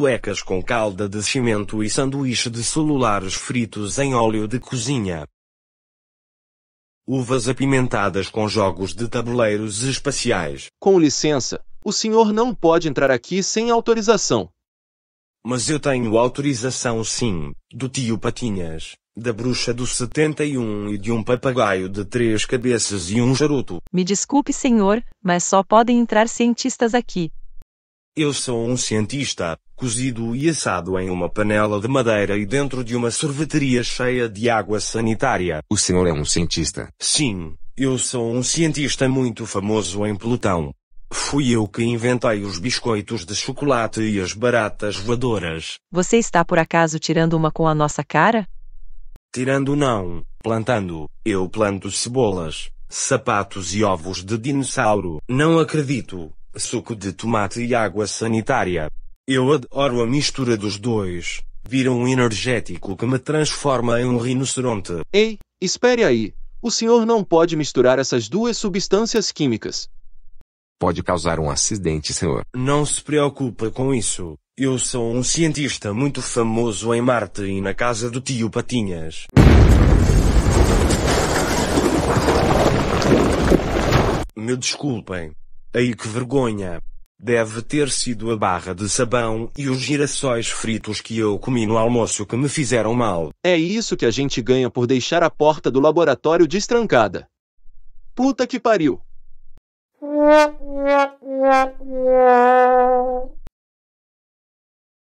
cuecas com calda de cimento e sanduíche de celulares fritos em óleo de cozinha. Uvas apimentadas com jogos de tabuleiros espaciais. Com licença, o senhor não pode entrar aqui sem autorização. Mas eu tenho autorização sim, do tio Patinhas, da bruxa do 71 e de um papagaio de três cabeças e um charuto. Me desculpe, senhor, mas só podem entrar cientistas aqui. Eu sou um cientista, cozido e assado em uma panela de madeira e dentro de uma sorveteria cheia de água sanitária. O senhor é um cientista? Sim, eu sou um cientista muito famoso em Plutão. Fui eu que inventei os biscoitos de chocolate e as baratas voadoras. Você está por acaso tirando uma com a nossa cara? Tirando não, plantando. Eu planto cebolas, sapatos e ovos de dinossauro. Não acredito suco de tomate e água sanitária. Eu adoro a mistura dos dois. Vira um energético que me transforma em um rinoceronte. Ei, espere aí. O senhor não pode misturar essas duas substâncias químicas. Pode causar um acidente, senhor. Não se preocupe com isso. Eu sou um cientista muito famoso em Marte e na casa do tio Patinhas. Me desculpem. Ai que vergonha! Deve ter sido a barra de sabão e os girassóis fritos que eu comi no almoço que me fizeram mal. É isso que a gente ganha por deixar a porta do laboratório destrancada. Puta que pariu!